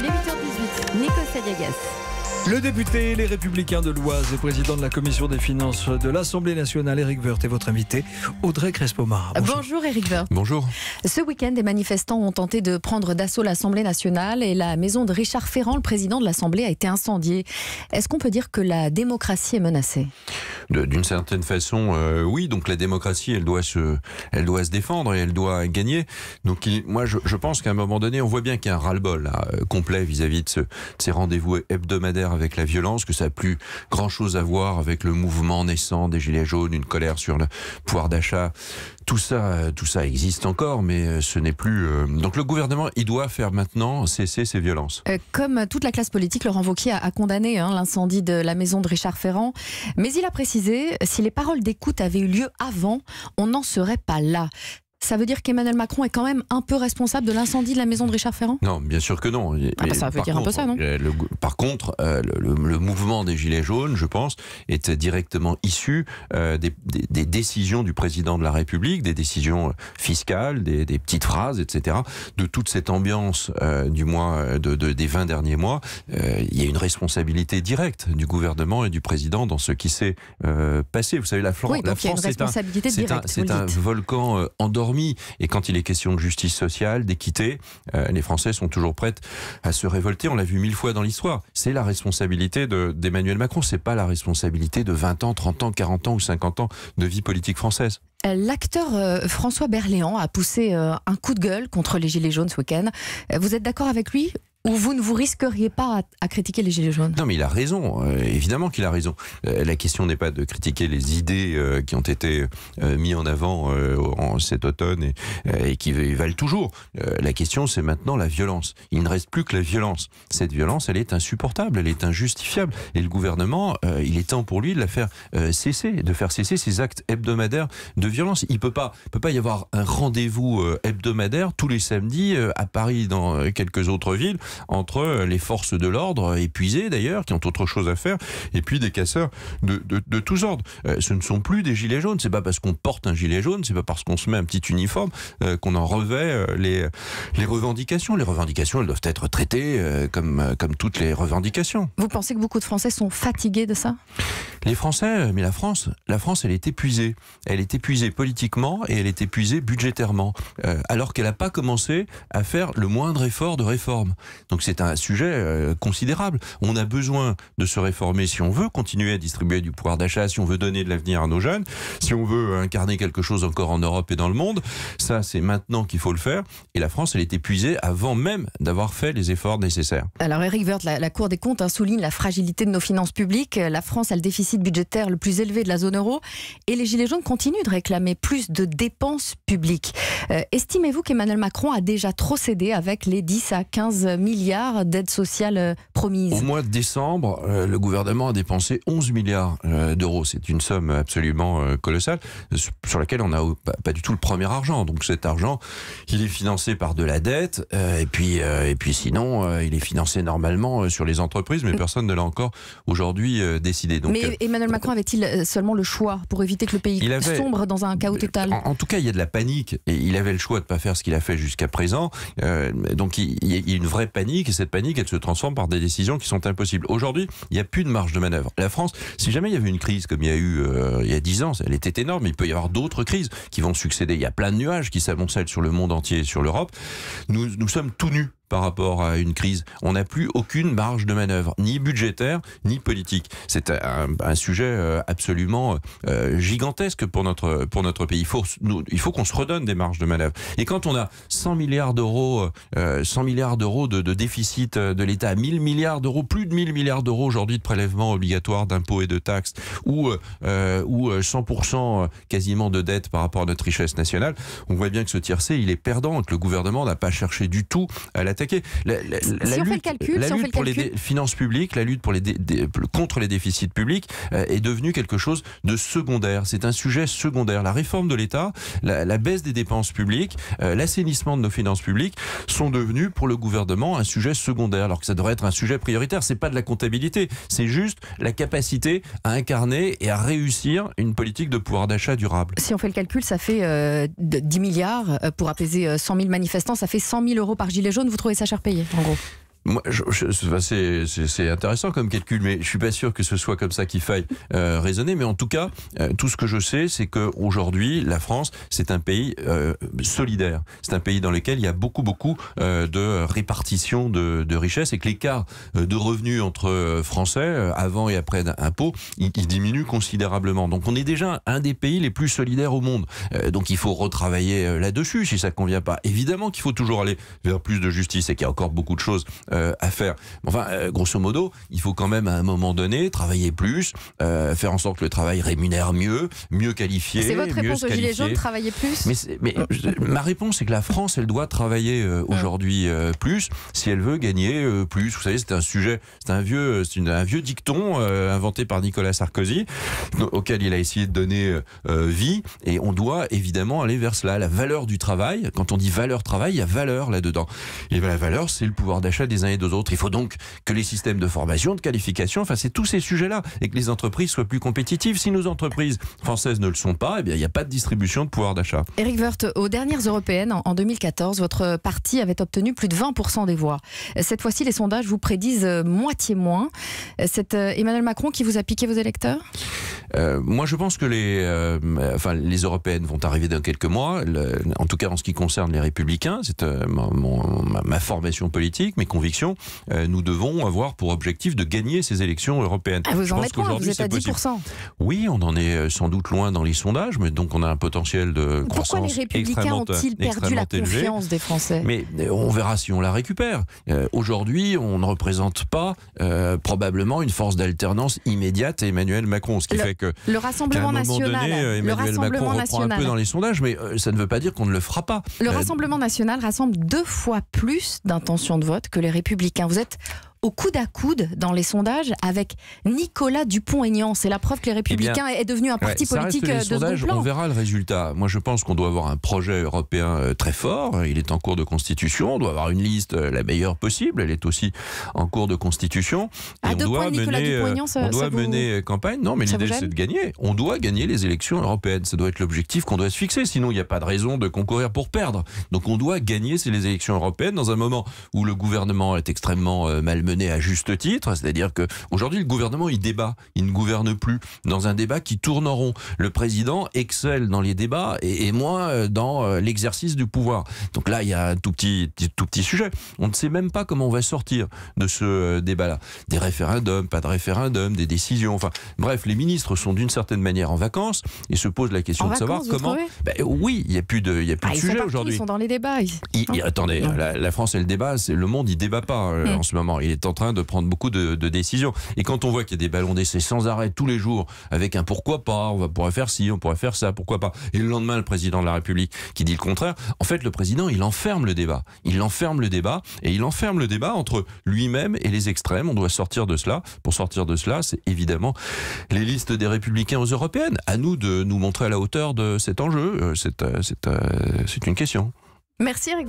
Il est 8h18, Nico Sadiagas. Le député Les Républicains de l'Oise et président de la Commission des Finances de l'Assemblée nationale, Éric Woerth, est votre invité, Audrey crespo Bonjour. Eric Éric Woerth. Bonjour. Ce week-end, des manifestants ont tenté de prendre d'assaut l'Assemblée nationale et la maison de Richard Ferrand, le président de l'Assemblée, a été incendiée. Est-ce qu'on peut dire que la démocratie est menacée D'une certaine façon, euh, oui. Donc la démocratie, elle doit, se, elle doit se défendre et elle doit gagner. Donc moi, je, pense qu'à un moment donné, on voit bien qu'il y a un ras-le-bol euh, complet vis-à-vis de, de, ces rendez-vous hebdomadaires avec la violence, que ça n'a plus grand-chose à voir avec le mouvement naissant des Gilets jaunes, une colère sur le pouvoir d'achat. Tout ça, euh, tout ça existe encore, mais euh, ce n'est plus. Euh, donc le gouvernement, il doit faire maintenant cesser ces violences. comme toute la classe politique, Laurent Wauquiez a, condamné hein, l'incendie de la maison de Richard Ferrand, mais il a précisé si les paroles d'écoute avaient eu lieu avant, on n'en serait pas là ça veut dire qu'Emmanuel Macron est quand même un peu responsable de l'incendie de la maison de Richard Ferrand Non, bien sûr que non. Ah, bah, ça veut dire un peu ça, non euh, Par contre, euh, le, mouvement des Gilets jaunes, je pense, est directement issu euh, des, décisions du président de la République, des décisions fiscales, des, petites phrases, etc. De toute cette ambiance du mois des 20 derniers mois, il y a une responsabilité directe du gouvernement et du président dans ce qui s'est passé. Vous savez, la, France, oui, la France, c'est un, un volcan endormi et quand il est question de justice sociale, d'équité, euh, les Français sont toujours prêts à se révolter. On l'a vu mille fois dans l'histoire. C'est la responsabilité d'Emmanuel Macron, Macron. C'est pas la responsabilité de 20 ans, 30 ans, 40 ans ou 50 ans de vie politique française. Euh, l'acteur euh, François Berléand a poussé un coup de gueule contre les Gilets jaunes ce week-end. Vous êtes d'accord avec lui vous ne vous risqueriez pas à, critiquer les Gilets jaunes Non, mais il a raison. Euh, évidemment qu'il a raison. Euh, la question n'est pas de critiquer les idées euh, qui ont été mises en avant en cet automne et, qui valent toujours. la question, c'est maintenant la violence. Il ne reste plus que la violence. Cette violence, elle est insupportable, elle est injustifiable. Et le gouvernement, il est temps pour lui de la faire cesser, de faire cesser ces actes hebdomadaires de violence. Il ne peut pas, peut pas y avoir un rendez-vous hebdomadaire tous les samedis à Paris, dans quelques autres villes, entre les forces de l'ordre, épuisées d'ailleurs, qui ont autre chose à faire, et puis des casseurs de, tous ordres. Euh, ce ne sont plus des gilets jaunes. C'est pas parce qu'on porte un gilet jaune, c'est pas parce qu'on se met un petit uniforme euh, qu'on en revêt euh, les, les revendications. Les revendications, elles doivent être traitées comme, comme toutes les revendications. Vous pensez que beaucoup de Français sont fatigués de ça Les Français, mais la France, la France, elle est épuisée. Elle est épuisée politiquement et elle est épuisée budgétairement, alors qu'elle n'a pas commencé à faire le moindre effort de réforme. Donc c'est un sujet euh, considérable. On a besoin de se réformer si on veut continuer à distribuer du pouvoir d'achat, si on veut donner de l'avenir à nos jeunes, si on veut incarner quelque chose encore en Europe et dans le monde. Ça, c'est maintenant qu'il faut le faire. Et la France, elle est épuisée avant même d'avoir fait les efforts nécessaires. Alors Eric Werth, la, Cour des comptes hein, souligne la fragilité de nos finances publiques. La France a le déficit budgétaire le plus élevé de la zone euro et les Gilets jaunes continuent de réclamer plus de dépenses publiques. Euh, estimez-vous qu'Emmanuel Macron a déjà trop cédé avec les 10 à 15 milliards milliards d'aides sociales euh, promises. Au mois de décembre, euh, le gouvernement a dépensé 11 milliards euh, d'euros. C'est une somme absolument colossale sur laquelle on n'a pas du tout le premier argent. Donc cet argent, il est financé par de la dette et puis et puis sinon, il est financé normalement sur les entreprises, mais personne ne l'a encore aujourd'hui décidé. Donc, mais Emmanuel Macron avait-il seulement le choix pour éviter que le pays il sombre dans un chaos total en, tout cas, il y a de la panique et il avait le choix de ne pas faire ce qu'il a fait jusqu'à présent. donc il, il y a une vraie panique et cette panique, elle se transforme par des décisions qui sont impossibles. Aujourd'hui, il n'y a plus de marge de manœuvre. La France, si jamais il y avait une crise comme il y a eu euh, il y a 10 ans, elle était énorme, il peut y avoir d'autres crises qui vont succéder. Il y a plein de nuages qui s'amoncellent sur le monde entier et sur l'Europe. Nous, nous sommes tout nus par rapport à une crise. On n'a plus aucune marge de manœuvre, ni budgétaire, ni politique. C'est un, sujet euh, absolument euh, gigantesque pour notre, pour notre pays. Il faut, nous, il faut qu'on se redonne des marges de manœuvre. Et quand on a 100 milliards d'euros, 100 euh, milliards d'euros de, déficit de l'État, 1000 milliards d'euros, plus de 1000 milliards d'euros aujourd'hui de prélèvements obligatoires d'impôts et de taxes, ou, ou 100% quasiment de dette par rapport à notre richesse nationale, on voit bien que ce tiercé, il est perdant, le gouvernement n'a pas cherché du tout à la attaquer. La, si on lutte, fait le calcul, la lutte pour les finances publiques, la lutte pour les contre les déficits publics euh, est devenue quelque chose de secondaire. C'est un sujet secondaire. La réforme de l'État, la, baisse des dépenses publiques, euh, l'assainissement de nos finances publiques sont devenus pour le gouvernement un sujet secondaire, alors que ça devrait être un sujet prioritaire. C'est pas de la comptabilité, c'est juste la capacité à incarner et à réussir une politique de pouvoir d'achat durable. Si on fait le calcul, ça fait 10 euh, milliards pour apaiser 100 000 manifestants, ça fait 100 000 euros par gilet jaune. Vous et ça cher payé, en gros. Moi, c'est intéressant comme calcul, mais je suis pas sûr que ce soit comme ça qu'il faille euh, raisonner. Mais en tout cas, euh, tout ce que je sais, c'est qu'aujourd'hui, la France, c'est un pays euh, solidaire. C'est un pays dans lequel il y a beaucoup, beaucoup de répartition de, de richesses et que l'écart de revenus entre Français avant et après impôts, il, diminue considérablement. Donc, on est déjà un des pays les plus solidaires au monde. donc, il faut retravailler là-dessus si ça convient pas. Évidemment qu'il faut toujours aller vers plus de justice et qu'il y a encore beaucoup de choses euh, à faire. Enfin, euh, grosso modo, il faut quand même à un moment donné travailler plus, euh, faire en sorte que le travail rémunère mieux, mieux qualifié. C'est votre réponse aux Gilets jaunes, travailler plus Mais, ma réponse, c'est que la France, elle doit travailler ah. aujourd'hui plus si elle veut gagner plus. Vous savez, c'est un sujet, c'est un vieux, un vieux dicton inventé par Nicolas Sarkozy, auquel il a essayé de donner vie. Et on doit évidemment aller vers cela. La valeur du travail, quand on dit valeur travail, il y a valeur là-dedans. Et la valeur, c'est le pouvoir d'achat des et d'autres, Il faut donc que les systèmes de formation, de qualification, enfin c'est tous ces sujets-là, et que les entreprises soient plus compétitives. Si nos entreprises françaises ne le sont pas, eh bien il n'y a pas de distribution de pouvoir d'achat. Éric Woerth, aux dernières européennes, en 2014, votre parti avait obtenu plus de 20% des voix. Cette fois-ci, les sondages vous prédisent euh, moitié moins. C'est euh, Emmanuel Macron qui vous a piqué vos électeurs euh, Moi, je pense que les, enfin, les européennes vont arriver dans quelques mois. en tout cas, en ce qui concerne les républicains, c'est ma, ma, formation politique, mes convictions euh, nous devons avoir pour objectif de gagner ces élections européennes. Ah, vous en êtes où à 10%. Oui, on en est euh, sans doute loin dans les sondages, mais donc on a un potentiel de Pourquoi les Républicains ont-ils euh, perdu la confiance des Français Mais on verra si on la récupère. Aujourd'hui, on ne représente pas probablement une force d'alternance immédiate à Emmanuel Macron, ce qui fait que le Rassemblement national, donné, Emmanuel Macron reprend un peu dans les sondages, mais ça ne veut pas dire qu'on ne le fera pas. Le Rassemblement national rassemble deux fois plus d'intentions de vote que les républicain. Vous êtes au coude à coude dans les sondages avec Nicolas Dupont-Aignan. C'est la preuve que les eh Républicains est devenu un parti politique euh, de sondages, plan. On verra le résultat. Moi, je pense qu'on doit avoir un projet européen euh, très fort. Il est en cours de constitution. On doit avoir une liste euh, la meilleure possible. Elle est aussi en cours de constitution. Et à on doit mener, on doit mener campagne. Non, mais l'idée, c'est de gagner. On doit gagner les élections européennes. Ça doit être l'objectif qu'on doit se fixer. Sinon, il n'y a pas de raison de concourir pour perdre. Donc, on doit gagner les élections européennes dans un moment où le gouvernement est extrêmement mal mené à juste titre, c'est-à-dire que aujourd'hui le gouvernement il débat, il ne gouverne plus dans un débat qui tourne en rond. Le président excelle dans les débats et, et moi euh, dans euh, l'exercice du pouvoir. Donc là il y a un tout petit tout petit sujet. On ne sait même pas comment on va sortir de ce euh, débat-là. Des référendums, pas de référendums, des décisions. Enfin bref, les ministres sont d'une certaine manière en vacances et se posent la question de savoir comment. Ben, oui, il n'y a plus de, il y a plus ah, de sujet aujourd'hui. Ils sont dans les débats. Hein attendez, la, France elle le débat, c'est le monde, il débat pas hum. en ce moment. Il est est en train de prendre beaucoup de, décisions. Et quand on voit qu'il y a des ballons d'essai sans arrêt tous les jours, avec un pourquoi pas, on pourrait faire ci, on pourrait faire ça, pourquoi pas. Et le lendemain, le président de la République qui dit le contraire. En fait, le président, il enferme le débat. Il enferme le débat et il enferme le débat entre lui-même et les extrêmes. On doit sortir de cela. Pour sortir de cela, c'est évidemment les listes des républicains aux européennes. À nous de nous montrer à la hauteur de cet enjeu. Euh, euh, euh, c'est une question. Merci Eric